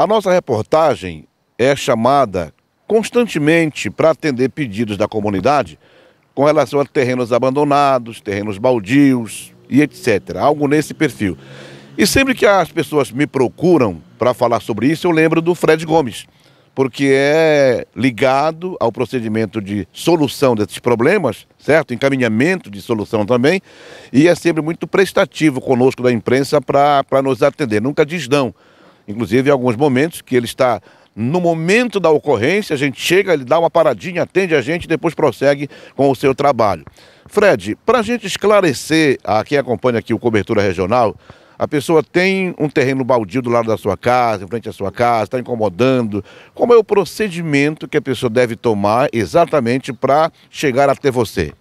A nossa reportagem é chamada constantemente para atender pedidos da comunidade com relação a terrenos abandonados, terrenos baldios e etc. Algo nesse perfil. E sempre que as pessoas me procuram para falar sobre isso, eu lembro do Fred Gomes, porque é ligado ao procedimento de solução desses problemas, certo? Encaminhamento de solução também, e é sempre muito prestativo conosco da imprensa para nos atender, nunca diz não. Inclusive, em alguns momentos que ele está no momento da ocorrência, a gente chega, ele dá uma paradinha, atende a gente e depois prossegue com o seu trabalho. Fred, para a gente esclarecer a quem acompanha aqui o Cobertura Regional, a pessoa tem um terreno baldio do lado da sua casa, em frente à sua casa, está incomodando. Como é o procedimento que a pessoa deve tomar exatamente para chegar até você?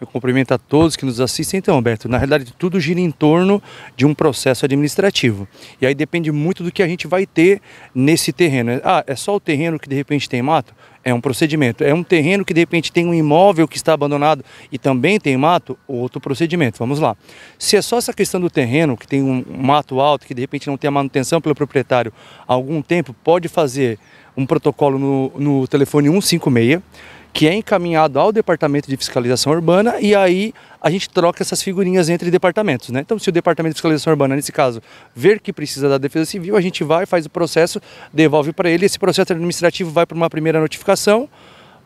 Eu cumprimento a todos que nos assistem. Então, Alberto, na realidade tudo gira em torno de um processo administrativo. E aí depende muito do que a gente vai ter nesse terreno. Ah, é só o terreno que de repente tem mato? É um procedimento. É um terreno que de repente tem um imóvel que está abandonado e também tem mato? Outro procedimento. Vamos lá. Se é só essa questão do terreno, que tem um mato alto, que de repente não tem a manutenção pelo proprietário há algum tempo, pode fazer um protocolo no, no telefone 156 que é encaminhado ao Departamento de Fiscalização Urbana e aí a gente troca essas figurinhas entre departamentos, né? Então, se o Departamento de Fiscalização Urbana, nesse caso, ver que precisa da Defesa Civil, a gente vai, faz o processo, devolve para ele. Esse processo administrativo vai para uma primeira notificação,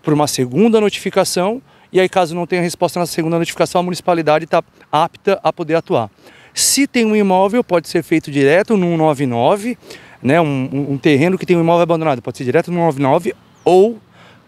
para uma segunda notificação e aí, caso não tenha resposta na segunda notificação, a municipalidade está apta a poder atuar. Se tem um imóvel, pode ser feito direto no 199, né? Um, um terreno que tem um imóvel abandonado, pode ser direto no 199 ou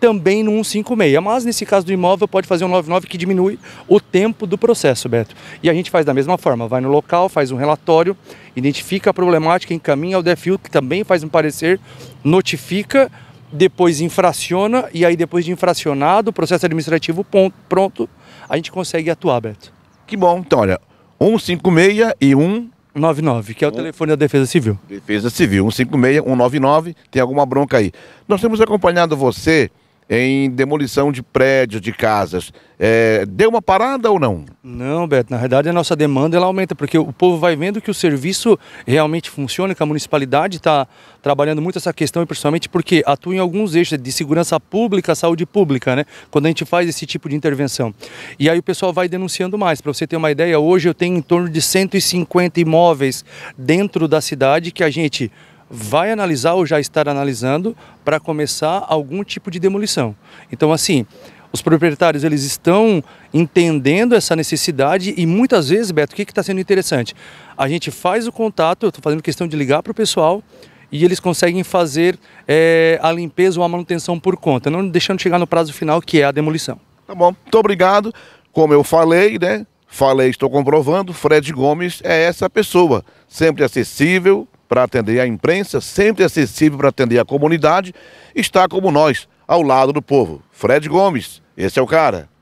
também no 156. Mas nesse caso do imóvel pode fazer um 99 que diminui o tempo do processo, Beto. E a gente faz da mesma forma, vai no local, faz um relatório, identifica a problemática, encaminha ao DFU, que também faz um parecer, notifica, depois infraciona e aí depois de infracionado, o processo administrativo pronto, a gente consegue atuar, Beto. Que bom. Então, olha, 156 e 1 99, que é o telefone da Defesa Civil. Defesa Civil, 156, 199, tem alguma bronca aí. Nós temos acompanhado você em demolição de prédios, de casas. É, deu uma parada ou não? Não, Beto. Na verdade, a nossa demanda ela aumenta, porque o povo vai vendo que o serviço realmente funciona, que a municipalidade está trabalhando muito essa questão, e principalmente porque atua em alguns eixos de segurança pública, saúde pública, né? Quando a gente faz esse tipo de intervenção. E aí o pessoal vai denunciando mais. Para você ter uma ideia, hoje eu tenho em torno de 150 imóveis dentro da cidade que a gente vai analisar ou já estar analisando para começar algum tipo de demolição. Então, assim, os proprietários eles estão entendendo essa necessidade e muitas vezes, Beto, o que está sendo interessante? A gente faz o contato, eu estou fazendo questão de ligar para o pessoal e eles conseguem fazer é, a limpeza ou a manutenção por conta, não deixando chegar no prazo final que é a demolição. Tá bom, muito obrigado. Como eu falei, né? Falei, estou comprovando, Fred Gomes é essa pessoa, sempre acessível, para atender a imprensa, sempre acessível para atender a comunidade, está como nós, ao lado do povo. Fred Gomes, esse é o cara.